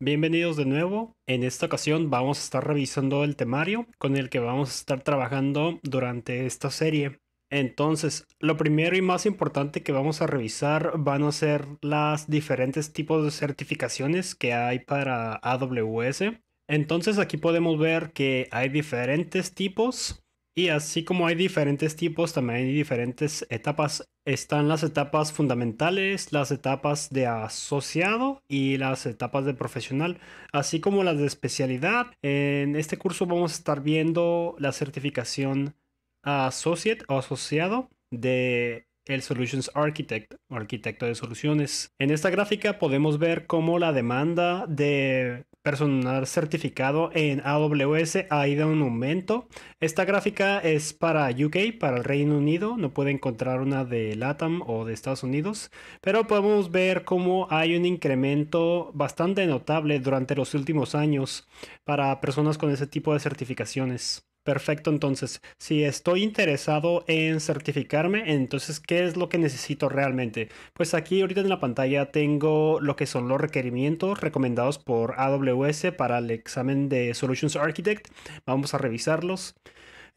Bienvenidos de nuevo. En esta ocasión vamos a estar revisando el temario con el que vamos a estar trabajando durante esta serie. Entonces, lo primero y más importante que vamos a revisar van a ser las diferentes tipos de certificaciones que hay para AWS. Entonces aquí podemos ver que hay diferentes tipos y así como hay diferentes tipos, también hay diferentes etapas. Están las etapas fundamentales, las etapas de asociado y las etapas de profesional, así como las de especialidad. En este curso vamos a estar viendo la certificación associate o asociado de el Solutions Architect, o arquitecto de soluciones. En esta gráfica podemos ver cómo la demanda de personal certificado en AWS ha ido en aumento. Esta gráfica es para UK, para el Reino Unido. No puede encontrar una de LATAM o de Estados Unidos, pero podemos ver cómo hay un incremento bastante notable durante los últimos años para personas con ese tipo de certificaciones. Perfecto, entonces, si estoy interesado en certificarme, entonces, ¿qué es lo que necesito realmente? Pues aquí ahorita en la pantalla tengo lo que son los requerimientos recomendados por AWS para el examen de Solutions Architect. Vamos a revisarlos.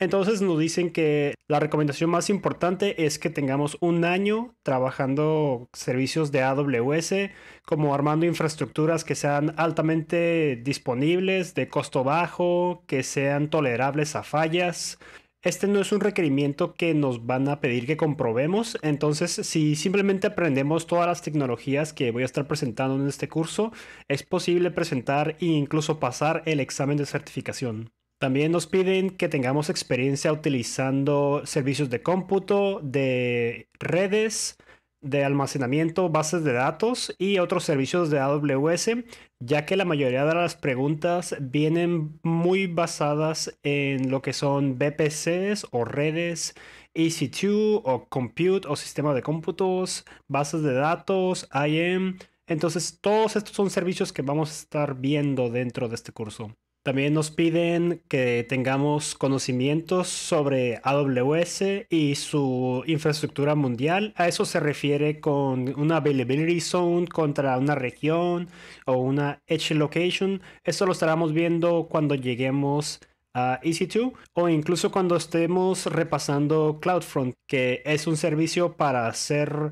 Entonces nos dicen que la recomendación más importante es que tengamos un año trabajando servicios de AWS, como armando infraestructuras que sean altamente disponibles, de costo bajo, que sean tolerables a fallas. Este no es un requerimiento que nos van a pedir que comprobemos, entonces si simplemente aprendemos todas las tecnologías que voy a estar presentando en este curso, es posible presentar e incluso pasar el examen de certificación. También nos piden que tengamos experiencia utilizando servicios de cómputo, de redes, de almacenamiento, bases de datos y otros servicios de AWS, ya que la mayoría de las preguntas vienen muy basadas en lo que son VPCs o redes, EC2 o compute o sistema de cómputos, bases de datos, IAM. Entonces, todos estos son servicios que vamos a estar viendo dentro de este curso. También nos piden que tengamos conocimientos sobre AWS y su infraestructura mundial. A eso se refiere con una availability zone contra una región o una edge location. Esto lo estaremos viendo cuando lleguemos a EC2 o incluso cuando estemos repasando CloudFront, que es un servicio para hacer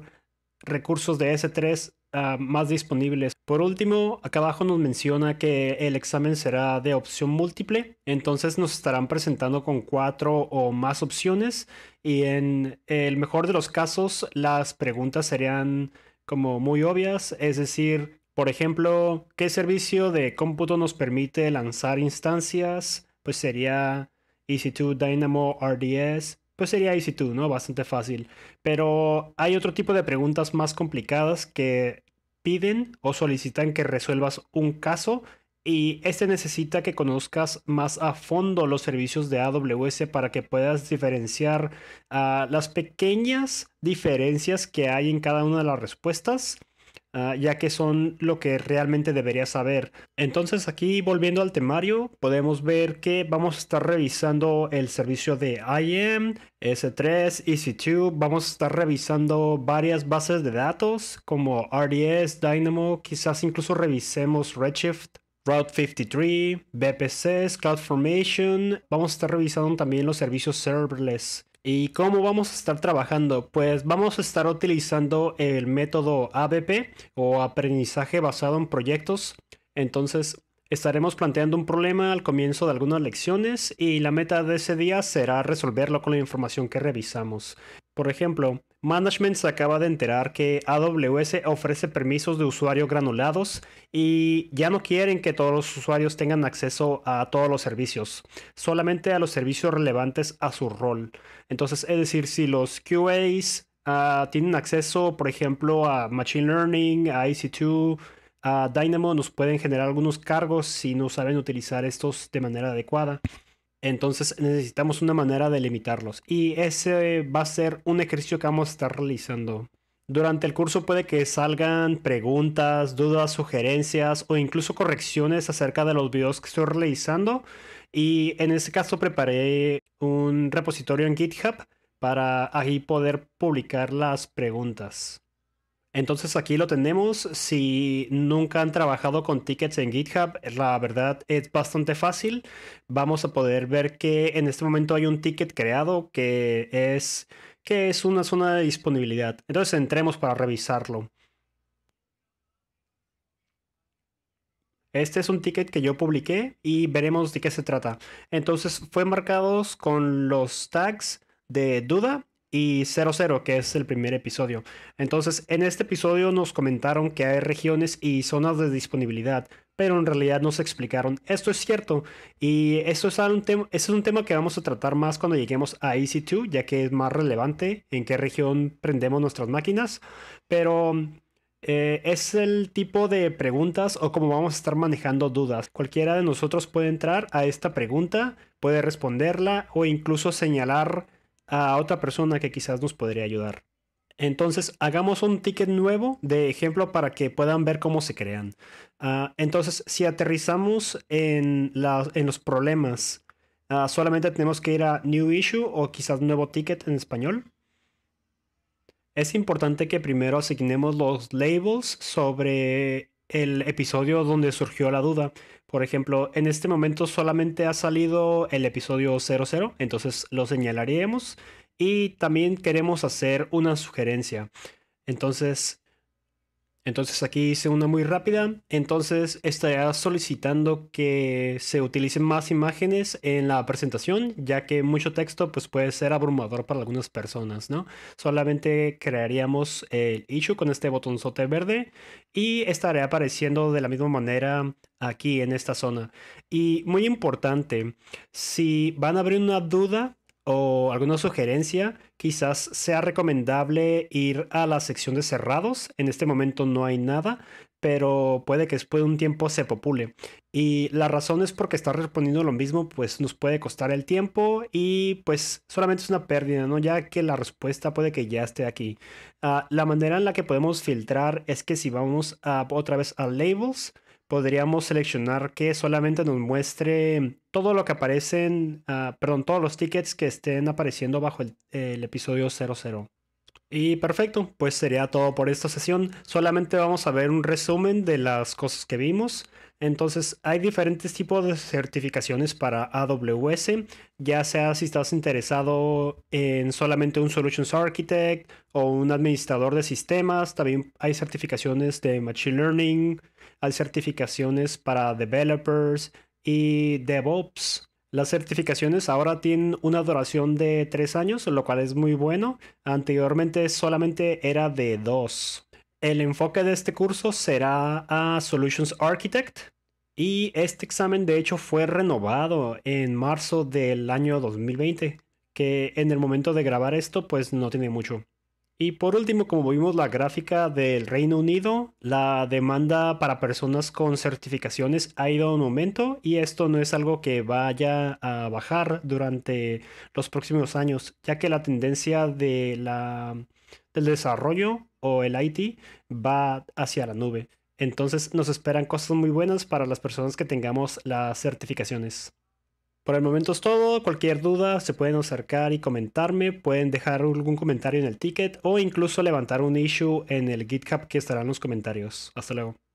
recursos de S3 Ah, más disponibles. Por último, acá abajo nos menciona que el examen será de opción múltiple, entonces nos estarán presentando con cuatro o más opciones y en el mejor de los casos las preguntas serían como muy obvias, es decir, por ejemplo, ¿qué servicio de cómputo nos permite lanzar instancias? Pues sería EC2 Dynamo RDS pues sería easy to, ¿no? Bastante fácil. Pero hay otro tipo de preguntas más complicadas que piden o solicitan que resuelvas un caso y este necesita que conozcas más a fondo los servicios de AWS para que puedas diferenciar ah, las pequeñas diferencias que hay en cada una de las respuestas Ah, ya que son lo que realmente debería saber. Entonces aquí volviendo al temario, podemos ver que vamos a estar revisando el servicio de IAM, S3, EC2, vamos a estar revisando varias bases de datos como RDS, Dynamo, quizás incluso revisemos Redshift. Route 53, BPCs, CloudFormation. Vamos a estar revisando también los servicios serverless ¿Y cómo vamos a estar trabajando? Pues vamos a estar utilizando el método ABP o aprendizaje basado en proyectos. Entonces estaremos planteando un problema al comienzo de algunas lecciones y la meta de ese día será resolverlo con la información que revisamos. Por ejemplo, Management se acaba de enterar que AWS ofrece permisos de usuario granulados y ya no quieren que todos los usuarios tengan acceso a todos los servicios, solamente a los servicios relevantes a su rol. Entonces, es decir, si los QAs ah, tienen acceso, por ejemplo, a Machine Learning, a EC2, a Dynamo, nos pueden generar algunos cargos si no saben utilizar estos de manera adecuada. Entonces necesitamos una manera de limitarlos. Y ese va a ser un ejercicio que vamos a estar realizando. Durante el curso puede que salgan preguntas, dudas, sugerencias o incluso correcciones acerca de los videos que estoy realizando. Y en ese caso preparé un repositorio en GitHub para ahí poder publicar las preguntas. Entonces aquí lo tenemos. Si nunca han trabajado con tickets en GitHub, la verdad es bastante fácil. Vamos a poder ver que en este momento hay un ticket creado que es, que es una zona de disponibilidad. Entonces entremos para revisarlo. Este es un ticket que yo publiqué y veremos de qué se trata. Entonces fue marcados con los tags de duda y 00, que es el primer episodio. Entonces, en este episodio nos comentaron que hay regiones y zonas de disponibilidad, pero en realidad nos explicaron, esto es cierto, y eso es un, tema, es un tema que vamos a tratar más cuando lleguemos a EC2, ya que es más relevante en qué región prendemos nuestras máquinas, pero... Eh, es el tipo de preguntas o cómo vamos a estar manejando dudas. Cualquiera de nosotros puede entrar a esta pregunta, puede responderla o incluso señalar a otra persona que quizás nos podría ayudar. Entonces, hagamos un ticket nuevo de ejemplo para que puedan ver cómo se crean. Ah, entonces, si aterrizamos en, los problemas, ah, solamente tenemos que ir a New Issue o quizás Nuevo Ticket en español. Es importante que primero asignemos los labels sobre el episodio donde surgió la duda. Por ejemplo, en este momento solamente ha salido el episodio 00, entonces lo señalaríamos... Y también queremos hacer una sugerencia. Entonces, entonces aquí hice una muy rápida. Entonces estaría solicitando que se utilicen más imágenes en la presentación, ya que mucho texto pues, puede ser abrumador para algunas personas, ¿no? Solamente crearíamos el issue con este botonzote verde y estaría apareciendo de la misma manera aquí en esta zona. Y muy importante, si van a abrir una duda, o alguna sugerencia, quizás sea recomendable ir a la sección de cerrados. En este momento no hay nada, pero puede que después de un tiempo se popule. Y la razón es porque estar respondiendo lo mismo, pues nos puede costar el tiempo y pues solamente es una pérdida, ¿no? Ya que la respuesta puede que ya esté aquí. Ah, la manera en la que podemos filtrar es que si vamos otra vez a labels, podríamos seleccionar que solamente nos muestre todo lo que aparecen, ah, perdón, todos los tickets que estén apareciendo bajo el, el episodio 00. Y perfecto, pues sería todo por esta sesión. Solamente vamos a ver un resumen de las cosas que vimos. Entonces, hay diferentes tipos de certificaciones para AWS, ya sea si estás interesado en solamente un Solutions Architect o un administrador de sistemas, también hay certificaciones de Machine Learning, hay certificaciones para developers y DevOps. Las certificaciones ahora tienen una duración de tres años, lo cual es muy bueno. Anteriormente solamente era de dos. El enfoque de este curso será a Solutions Architect y este examen de hecho fue renovado en marzo del año 2020, que en el momento de grabar esto pues no tiene mucho. Y por último, como vimos la gráfica del Reino Unido, la demanda para personas con certificaciones ha ido en aumento y esto no es algo que vaya a bajar durante los próximos años, ya que la tendencia de la, del desarrollo o el IT va hacia la nube. Entonces nos esperan cosas muy buenas para las personas que tengamos las certificaciones. Por el momento es todo, cualquier duda se pueden acercar y comentarme, pueden dejar algún comentario en el ticket o incluso levantar un issue en el GitHub que estará en los comentarios. Hasta luego.